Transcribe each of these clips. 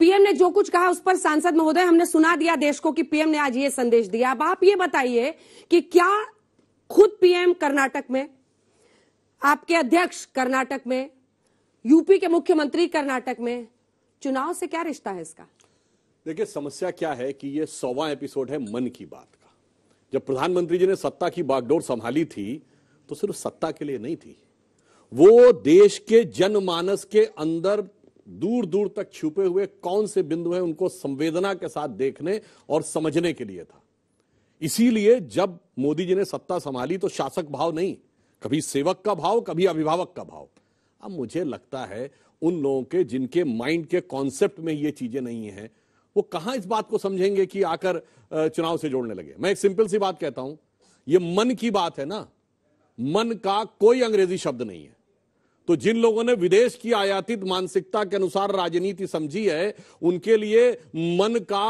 PM ने जो कुछ कहा उस पर सांसद महोदय हमने सुना दिया देश को कि पीएम ने आज ये संदेश दिया अब आप ये बताइए कि क्या खुद पीएम कर्नाटक में आपके अध्यक्ष कर्नाटक में यूपी के मुख्यमंत्री कर्नाटक में चुनाव से क्या रिश्ता है इसका देखिए समस्या क्या है कि ये सौवा एपिसोड है मन की बात का जब प्रधानमंत्री जी ने सत्ता की बागडोर संभाली थी तो सिर्फ सत्ता के लिए नहीं थी वो देश के जनमानस के अंदर दूर दूर तक छुपे हुए कौन से बिंदु हैं उनको संवेदना के साथ देखने और समझने के लिए था इसीलिए जब मोदी जी ने सत्ता संभाली तो शासक भाव नहीं कभी सेवक का भाव कभी अभिभावक का भाव अब मुझे लगता है उन लोगों के जिनके माइंड के कॉन्सेप्ट में ये चीजें नहीं है वो कहां इस बात को समझेंगे कि आकर चुनाव से जोड़ने लगे मैं एक सिंपल सी बात कहता हूं ये मन की बात है ना मन का कोई अंग्रेजी शब्द नहीं है तो जिन लोगों ने विदेश की आयातित मानसिकता के अनुसार राजनीति समझी है उनके लिए मन का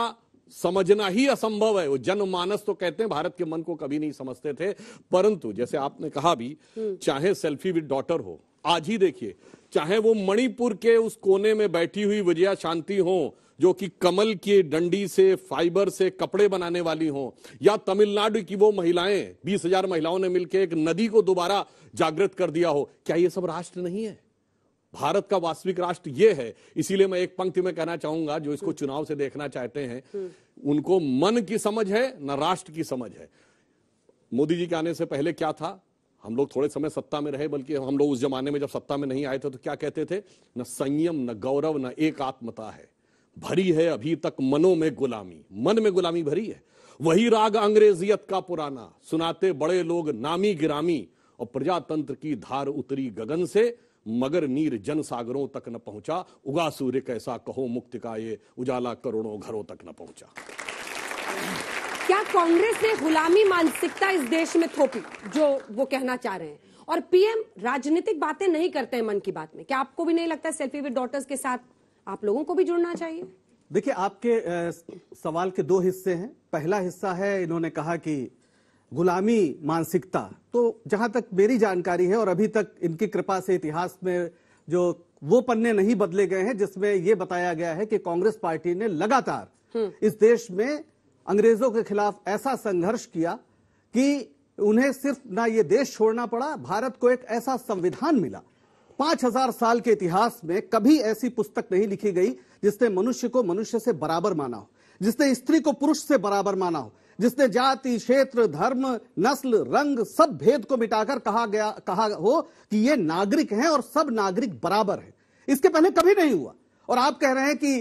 समझना ही असंभव है वो जनमानस तो कहते हैं भारत के मन को कभी नहीं समझते थे परंतु जैसे आपने कहा भी हम्म। चाहे सेल्फी विद डॉटर हो आज ही देखिए चाहे वो मणिपुर के उस कोने में बैठी हुई विजया शांति हो जो कि कमल की डंडी से फाइबर से कपड़े बनाने वाली हों या तमिलनाडु की वो महिलाएं बीस हजार महिलाओं ने मिलकर एक नदी को दोबारा जागृत कर दिया हो क्या ये सब राष्ट्र नहीं है भारत का वास्तविक राष्ट्र ये है इसीलिए मैं एक पंक्ति में कहना चाहूंगा जो इसको चुनाव से देखना चाहते हैं हम्म। उनको मन की समझ है न राष्ट्र की समझ है मोदी जी के आने से पहले क्या था हम लोग थोड़े समय सत्ता में रहे बल्कि हम लोग उस जमाने में जब सत्ता में नहीं आए थे तो क्या कहते थे न संयम न गौरव न एक आत्मता है भरी है अभी तक मनों में गुलामी मन में गुलामी भरी है वही राग अंग्रेजियत का पुराना सुनाते बड़े लोग नामी गिरामी और प्रजातंत्र की धार उतरी गगन से मगर नीर जन सागरों तक न पहुंचा उगा सूर्य कैसा कहो मुक्ति का ये उजाला करोड़ों घरों तक न पहुंचा क्या कांग्रेस ने गुलामी मानसिकता इस देश में थोपी जो वो कहना चाह रहे हैं और पीएम राजनीतिक बातें नहीं करते हैं मन की बात में क्या आपको भी नहीं लगता सेल्फी विद डॉटर्स के साथ आप लोगों को भी जुड़ना चाहिए देखिए आपके सवाल के दो हिस्से हैं पहला हिस्सा है इन्होंने कहा कि गुलामी मानसिकता तो जहां तक मेरी जानकारी है और अभी तक इनकी कृपा से इतिहास में जो वो पन्ने नहीं बदले गए हैं जिसमें ये बताया गया है कि कांग्रेस पार्टी ने लगातार हम्म। इस देश में अंग्रेजों के खिलाफ ऐसा संघर्ष किया कि उन्हें सिर्फ ना ये देश छोड़ना पड़ा भारत को एक ऐसा संविधान मिला पांच हजार साल के इतिहास में कभी ऐसी पुस्तक नहीं लिखी गई जिसने मनुष्य को मनुष्य से बराबर माना हो जिसने स्त्री को पुरुष से बराबर माना हो जिसने जाति क्षेत्र धर्म नस्ल रंग सब भेद को मिटाकर कहा गया कहा हो कि ये नागरिक हैं और सब नागरिक बराबर हैं इसके पहले कभी नहीं हुआ और आप कह रहे हैं कि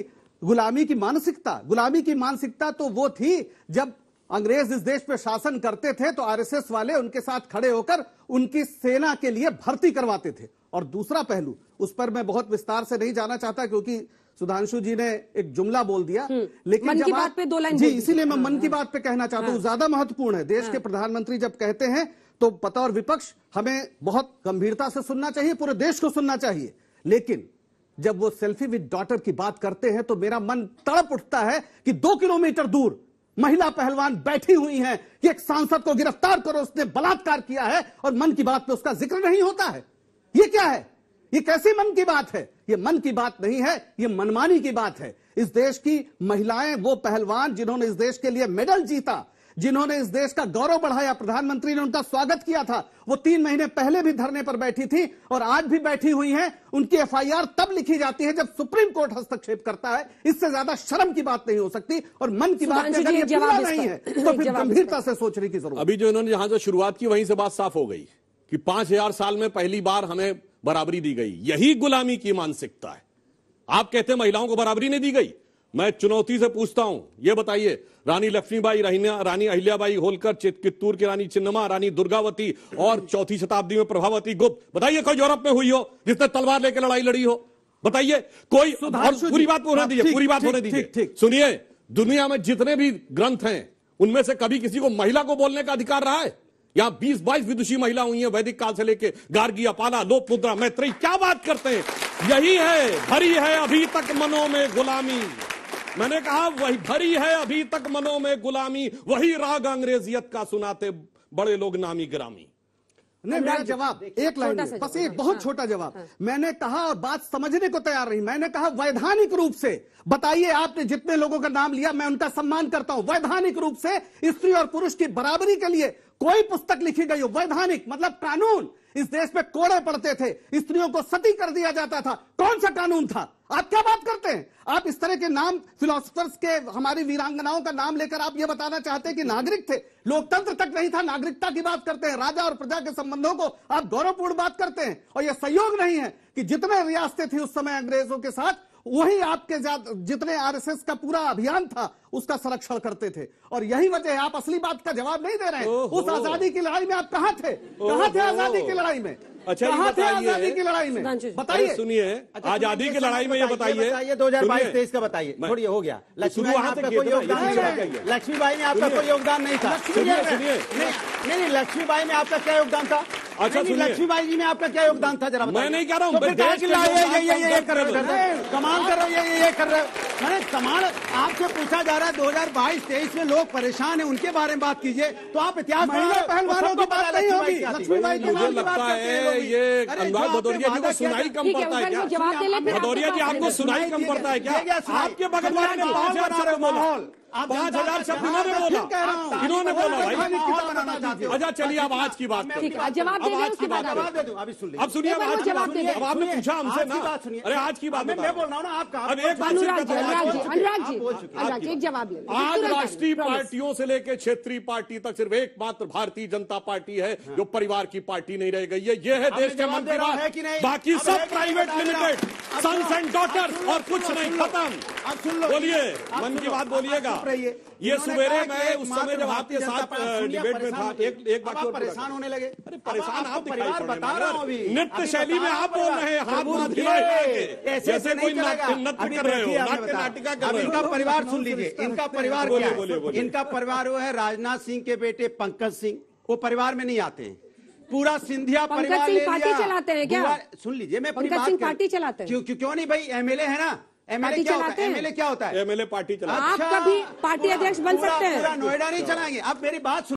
गुलामी की मानसिकता गुलामी की मानसिकता तो वो थी जब अंग्रेज इस देश पर शासन करते थे तो आरएसएस वाले उनके साथ खड़े होकर उनकी सेना के लिए भर्ती करवाते थे और दूसरा पहलू उस पर मैं बहुत विस्तार से नहीं जाना चाहता क्योंकि सुधांशु जी ने एक जुमला बोल दिया हम्म। लेकिन मन की बात पे दो लाइन जी इसीलिए मैं मन की हाँ। बात पे कहना चाहता हूँ हाँ। ज्यादा महत्वपूर्ण है देश हाँ। के प्रधानमंत्री जब कहते हैं तो पता और विपक्ष हमें बहुत गंभीरता से सुनना चाहिए पूरे देश को सुनना चाहिए लेकिन जब वो सेल्फी विद डॉटर की बात करते हैं तो मेरा मन तड़प उठता है कि दो किलोमीटर दूर महिला पहलवान बैठी हुई हैं कि एक सांसद को गिरफ्तार करो उसने बलात्कार किया है और मन की बात पे उसका जिक्र नहीं होता है ये क्या है ये कैसे मन की बात है ये मन की बात नहीं है ये मनमानी की बात है इस देश की महिलाएं वो पहलवान जिन्होंने इस देश के लिए मेडल जीता जिन्होंने इस देश का गौरव बढ़ाया प्रधानमंत्री ने उनका स्वागत किया था वो तीन महीने पहले भी धरने पर बैठी थी और आज भी बैठी हुई हैं उनकी एफआईआर तब लिखी जाती है जब सुप्रीम कोर्ट हस्तक्षेप करता है इससे ज्यादा शर्म की बात नहीं हो सकती और मन की बात नहीं है तो फिर गंभीरता से सोचने की जरूरत अभी जो इन्होंने यहां से शुरुआत की वहीं से बात साफ हो गई कि पांच हजार साल में पहली बार हमें बराबरी दी गई यही गुलामी की मानसिकता है आप कहते हैं महिलाओं को बराबरी नहीं दी गई मैं चुनौती से पूछता हूं यह बताइए रानी लक्ष्मीबाई रानी अहिल्याबाई होलकर कित्तूर की रानी चिन्नमा रानी दुर्गावती और चौथी शताब्दी में प्रभावती गुप्त बताइए कोई यूरोप में हुई हो जिसने तलवार लेकर लड़ाई लड़ी हो बताइए कोई पूरी बात होने दीजिए पूरी बात होने दीजिए सुनिए दुनिया में जितने भी ग्रंथ हैं उनमें से कभी किसी को महिला को बोलने का अधिकार रहा है यहां बीस बाईस विदुषी महिला हुई है वैदिक काल से लेके गार्गी अपाला लोप मुद्रा मैत्री क्या बात करते हैं यही है भरी है अभी तक मनो में गुलामी मैंने कहा वही भरी है अभी तक मनो में गुलामी वही राग अंग्रेजियत का सुनाते बड़े लोग नामी ग्रामी नहीं मैं जवाब एक लाइन में बस एक बहुत हाँ, छोटा जवाब हाँ। मैंने कहा और बात समझने को तैयार रही मैंने कहा वैधानिक रूप से बताइए आपने जितने लोगों का नाम लिया मैं उनका सम्मान करता हूं वैधानिक रूप से स्त्री और पुरुष की बराबरी के लिए कोई पुस्तक लिखी गई हो वैधानिक मतलब कानून इस देश में कोड़े पड़ते थे स्त्रियों को सती कर दिया जाता था कौन सा कानून था आप क्या बात करते हैं आप इस तरह के नाम फिलोसफर्स के हमारी वीरांगनाओं का नाम लेकर आप यह बताना चाहते हैं कि नागरिक थे लोकतंत्र तक नहीं था नागरिकता की बात करते हैं राजा और प्रजा के संबंधों को आप गौरवपूर्ण बात करते हैं और यह सहयोग नहीं है कि जितने रियासतें थी उस समय अंग्रेजों के साथ वही आपके जितने आरएसएस का पूरा अभियान था उसका संरक्षण करते थे और यही वजह है आप असली बात का जवाब नहीं दे रहे उस आजादी की लड़ाई में आप कहा थे कहा थे आजादी की लड़ाई में अच्छा कहां थे आजादी की लड़ाई में बताइए अच्छा, सुनिए आजादी की लड़ाई में ये बताइए दो हजार बाईस तेईस का बताइए छोड़िए हो गया तो लक्ष्मी लक्ष्मी बाई में आपका कोई योगदान नहीं था नहीं लक्ष्मी बाई में आपका क्या योगदान था अच्छा लक्ष्मी बाई जी में आपका क्या योगदान था जरा मैं नहीं कह रहा हूँ तो कमाल कर रहे हो ये ये कर रहे हो मैंने कमाल आपसे पूछा जा रहा है दो हजार बाईस तेईस में लोग परेशान हैं उनके बारे में बात कीजिए तो आप इतिहास पहलवानों की बात नहीं होगी लक्ष्मी भाई मुझे लगता है ये भदौरिया सुनाई कम पड़ता है क्या भदौरिया जी आपको सुनाई कम पड़ता है क्या आपके बगल माहौल पांच हजार शब्द इन्होंने बोला इन्होंने बोला भाई अच्छा चलिए अब आज की बात जवाब अब आज की बात अब सुनिए अब आपने पूछा हमसे ना अरे आज की बात मैं बोल रहा हूँ ना आपका अब एक अनुराग जी एक जवाब आज राष्ट्रीय पार्टियों से लेकर क्षेत्रीय पार्टी तक सिर्फ एकमात्र भारतीय जनता पार्टी है हाँ। जो परिवार की पार्टी नहीं रह गई है ये है देश के मन की बात बाकी सब private limited sons and daughter और कुछ नहीं खत्म बोलिए मन की बात बोलिएगा ये सवेरे मैं उस समय जब आपके साथ डिबेट में था एक एक बात और परेशान होने लगे अरे परेशान आप दिखाई बता रहा हूँ नृत्य शैली में आप बोल रहे हैं हाथ हाथ हिलाए जैसे कोई नृत्य कर रहे हो नाट्य नाटिका कर रहे हो इनका परिवार सुन लीजिए इनका परिवार क्या है इनका परिवार वो है राजनाथ सिंह के बेटे पंकज सिंह वो परिवार में नहीं आते हैं पूरा सिंधिया परिवार ले पार्टी चलाते हैं क्या सुन लीजिए मैं पंकज सिंह पार्टी चलाते हैं क्यों क्यों नहीं भाई एमएलए है ना एमएलए क्या होता है एमएलए क्या होता है एमएलए पार्टी चला आप कभी अच्छा, पार्टी अध्यक्ष बन सकते हैं नोएडा नहीं हाँ। चलाएंगे आप मेरी बात